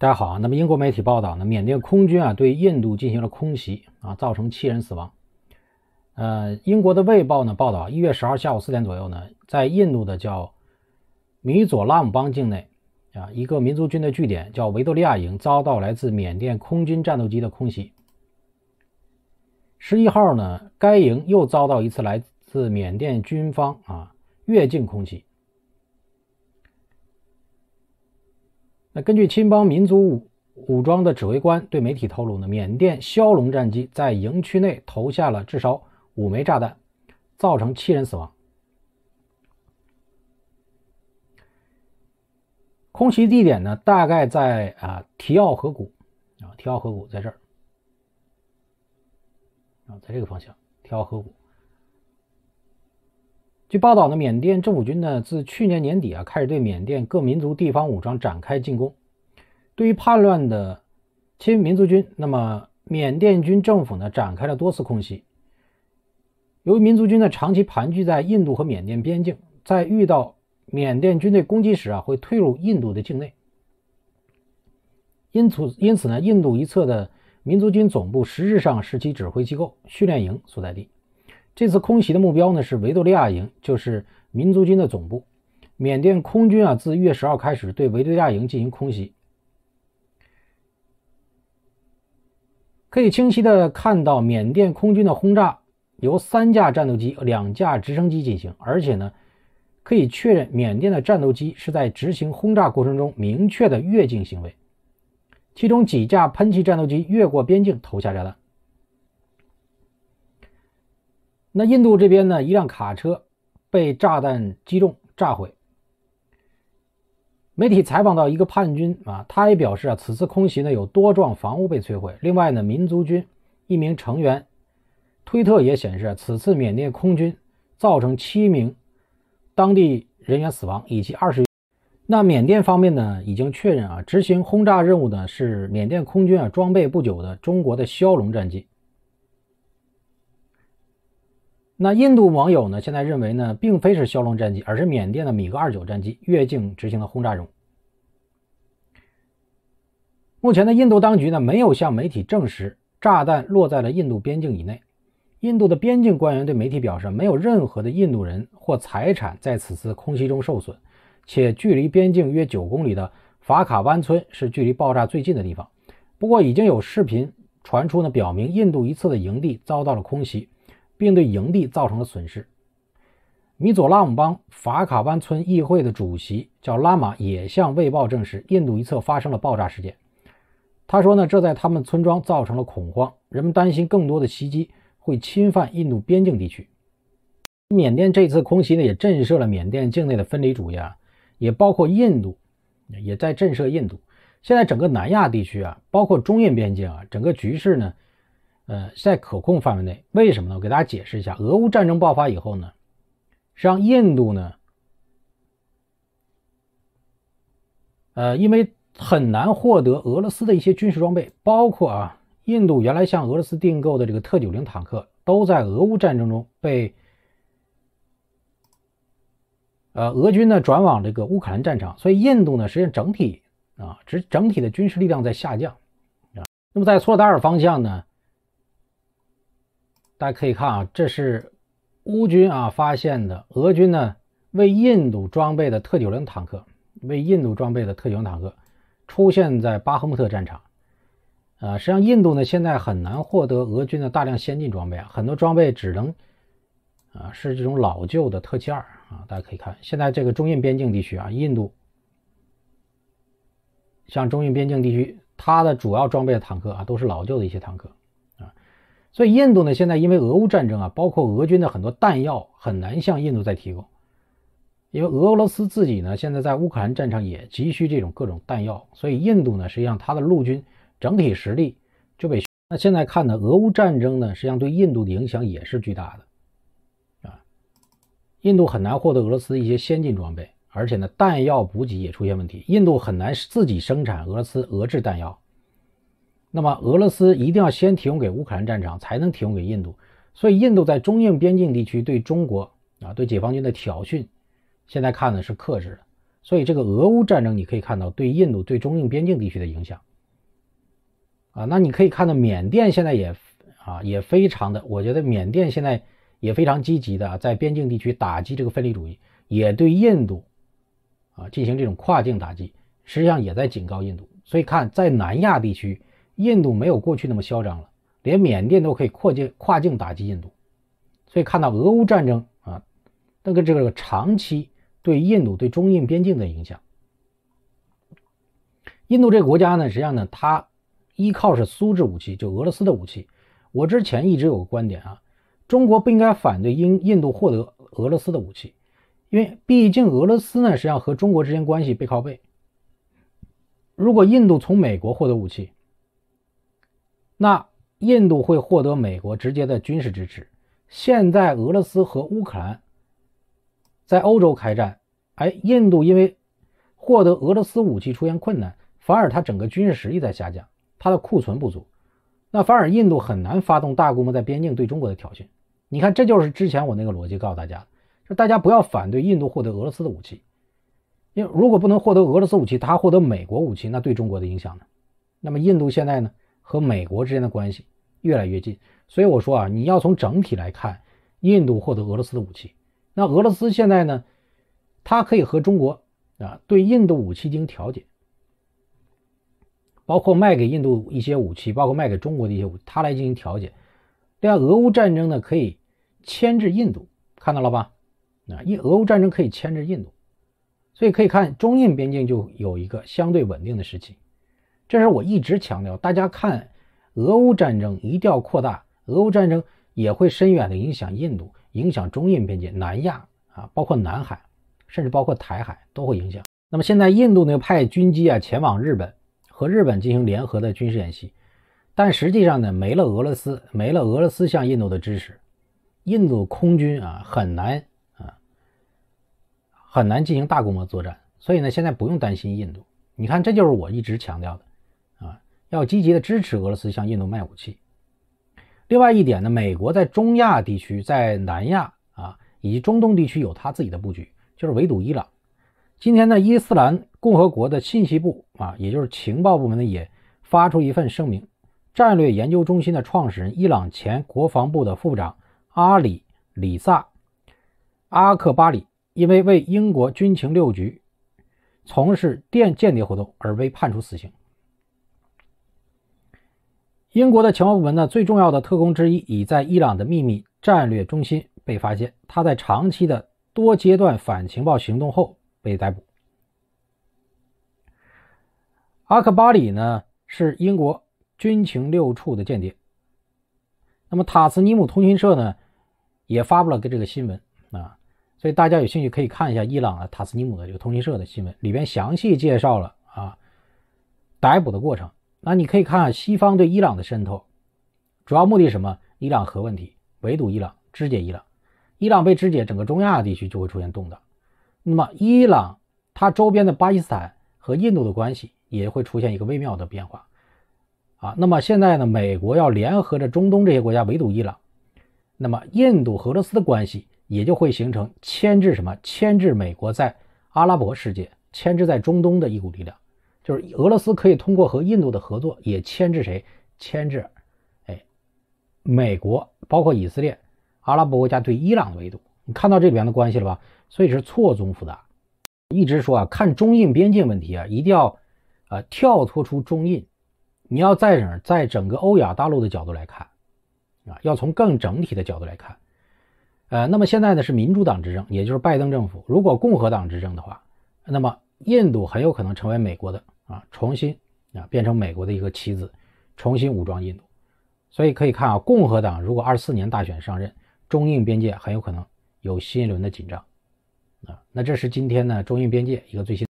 大家好啊，那么英国媒体报道，呢缅甸空军啊对印度进行了空袭啊，造成七人死亡。呃，英国的卫报呢报道，一月十号下午四点左右呢，在印度的叫米佐拉姆邦境内啊一个民族军的据点叫维多利亚营，遭到来自缅甸空军战斗机的空袭。十一号呢，该营又遭到一次来自缅甸军方啊越境空袭。根据亲邦民族武武装的指挥官对媒体透露呢，缅甸枭龙战机在营区内投下了至少五枚炸弹，造成七人死亡。空袭地点呢，大概在啊提奥河谷啊，提奥河谷在这儿啊，在这个方向，提奥河谷。据报道呢，缅甸政府军呢自去年年底啊开始对缅甸各民族地方武装展开进攻。对于叛乱的亲民族军，那么缅甸军政府呢展开了多次空袭。由于民族军呢长期盘踞在印度和缅甸边境，在遇到缅甸军队攻击时啊会退入印度的境内。因此，因此呢印度一侧的民族军总部实质上是其指挥机构、训练营所在地。这次空袭的目标呢是维多利亚营，就是民族军的总部。缅甸空军啊，自一月十号开始对维多利亚营进行空袭，可以清晰的看到缅甸空军的轰炸由三架战斗机、两架直升机进行，而且呢，可以确认缅甸的战斗机是在执行轰炸过程中明确的越境行为，其中几架喷气战斗机越过边境投下炸弹。那印度这边呢，一辆卡车被炸弹击中炸毁。媒体采访到一个叛军啊，他也表示啊，此次空袭呢有多幢房屋被摧毁。另外呢，民族军一名成员推特也显示，此次缅甸空军造成七名当地人员死亡以及二十。那缅甸方面呢已经确认啊，执行轰炸任务的是缅甸空军啊装备不久的中国的枭龙战机。那印度网友呢？现在认为呢，并非是枭龙战机，而是缅甸的米格二九战机越境执行了轰炸任务。目前的印度当局呢，没有向媒体证实炸弹落在了印度边境以内。印度的边境官员对媒体表示，没有任何的印度人或财产在此次空袭中受损。且距离边境约九公里的法卡湾村是距离爆炸最近的地方。不过，已经有视频传出呢，表明印度一侧的营地遭到了空袭。并对营地造成了损失。米佐拉姆邦法卡湾村议会的主席叫拉玛，也向《卫报》证实，印度一侧发生了爆炸事件。他说呢，这在他们村庄造成了恐慌，人们担心更多的袭击会侵犯印度边境地区。缅甸这次空袭呢，也震慑了缅甸境内的分离主义啊，也包括印度，也在震慑印度。现在整个南亚地区啊，包括中印边境啊，整个局势呢。呃，在可控范围内，为什么呢？我给大家解释一下。俄乌战争爆发以后呢，实际上印度呢，呃，因为很难获得俄罗斯的一些军事装备，包括啊，印度原来向俄罗斯订购的这个特九零坦克，都在俄乌战争中被呃俄军呢转往这个乌克兰战场，所以印度呢，实际上整体啊，整整体的军事力量在下降啊。那么在索尔尔方向呢？大家可以看啊，这是乌军啊发现的俄军呢为印度装备的特九零坦克，为印度装备的特九零坦克出现在巴赫穆特战场。呃，实际上印度呢现在很难获得俄军的大量先进装备啊，很多装备只能啊是这种老旧的特七二啊。大家可以看，现在这个中印边境地区啊，印度像中印边境地区，它的主要装备的坦克啊都是老旧的一些坦克。所以印度呢，现在因为俄乌战争啊，包括俄军的很多弹药很难向印度再提供，因为俄罗斯自己呢，现在在乌克兰战场也急需这种各种弹药，所以印度呢，实际上它的陆军整体实力就被那现在看呢，俄乌战争呢，实际上对印度的影响也是巨大的啊，印度很难获得俄罗斯一些先进装备，而且呢，弹药补给也出现问题，印度很难自己生产俄罗斯俄制弹药。那么俄罗斯一定要先提供给乌克兰战场，才能提供给印度。所以印度在中印边境地区对中国啊、对解放军的挑衅，现在看呢是克制的。所以这个俄乌战争，你可以看到对印度、对中印边境地区的影响。啊，那你可以看到缅甸现在也啊也非常的，我觉得缅甸现在也非常积极的啊，在边境地区打击这个分离主义，也对印度啊进行这种跨境打击，实际上也在警告印度。所以看在南亚地区。印度没有过去那么嚣张了，连缅甸都可以跨界跨境打击印度，所以看到俄乌战争啊，那个这个长期对印度对中印边境的影响。印度这个国家呢，实际上呢，它依靠是苏制武器，就俄罗斯的武器。我之前一直有个观点啊，中国不应该反对英印度获得俄罗斯的武器，因为毕竟俄罗斯呢，实际上和中国之间关系背靠背。如果印度从美国获得武器，那印度会获得美国直接的军事支持。现在俄罗斯和乌克兰在欧洲开战，哎，印度因为获得俄罗斯武器出现困难，反而它整个军事实力在下降，它的库存不足，那反而印度很难发动大规模在边境对中国的挑衅。你看，这就是之前我那个逻辑告诉大家，就大家不要反对印度获得俄罗斯的武器，因为如果不能获得俄罗斯武器，它获得美国武器，那对中国的影响呢？那么印度现在呢？和美国之间的关系越来越近，所以我说啊，你要从整体来看，印度获得俄罗斯的武器，那俄罗斯现在呢，它可以和中国啊对印度武器进行调解，包括卖给印度一些武器，包括卖给中国的一些武，它来进行调解，对啊，俄乌战争呢可以牵制印度，看到了吧？啊，印俄乌战争可以牵制印度，所以可以看中印边境就有一个相对稳定的时期。这是我一直强调，大家看，俄乌战争一定要扩大，俄乌战争也会深远的影响印度，影响中印边界、南亚啊，包括南海，甚至包括台海都会影响。那么现在印度呢，派军机啊前往日本，和日本进行联合的军事演习，但实际上呢，没了俄罗斯，没了俄罗斯向印度的支持，印度空军啊很难啊，很难进行大规模作战。所以呢，现在不用担心印度。你看，这就是我一直强调的。要积极的支持俄罗斯向印度卖武器。另外一点呢，美国在中亚地区、在南亚啊以及中东地区有他自己的布局，就是围堵伊朗。今天呢，伊斯兰共和国的信息部啊，也就是情报部门呢，也发出一份声明。战略研究中心的创始人、伊朗前国防部的副部长阿里里萨阿克巴里，因为为英国军情六局从事电间谍活动而被判处死刑。英国的情报部门呢，最重要的特工之一已在伊朗的秘密战略中心被发现。他在长期的多阶段反情报行动后被逮捕。阿克巴里呢是英国军情六处的间谍。那么塔斯尼姆通讯社呢也发布了这个新闻啊，所以大家有兴趣可以看一下伊朗的塔斯尼姆的这个通讯社的新闻，里边详细介绍了啊逮捕的过程。那你可以看西方对伊朗的渗透，主要目的什么？伊朗核问题，围堵伊朗，肢解伊朗。伊朗被肢解，整个中亚地区就会出现动荡。那么，伊朗它周边的巴基斯坦和印度的关系也会出现一个微妙的变化。啊，那么现在呢，美国要联合着中东这些国家围堵伊朗，那么印度和俄罗斯的关系也就会形成牵制什么？牵制美国在阿拉伯世界、牵制在中东的一股力量。就是俄罗斯可以通过和印度的合作，也牵制谁？牵制，哎，美国，包括以色列、阿拉伯国家对伊朗的围堵。你看到这里面的关系了吧？所以是错综复杂。一直说啊，看中印边境问题啊，一定要，呃，跳脱出中印，你要在整在整个欧亚大陆的角度来看，啊，要从更整体的角度来看。呃，那么现在呢是民主党执政，也就是拜登政府。如果共和党执政的话，那么印度很有可能成为美国的。啊，重新啊变成美国的一个棋子，重新武装印度，所以可以看啊，共和党如果二四年大选上任，中印边界很有可能有新一轮的紧张啊。那这是今天呢中印边界一个最新。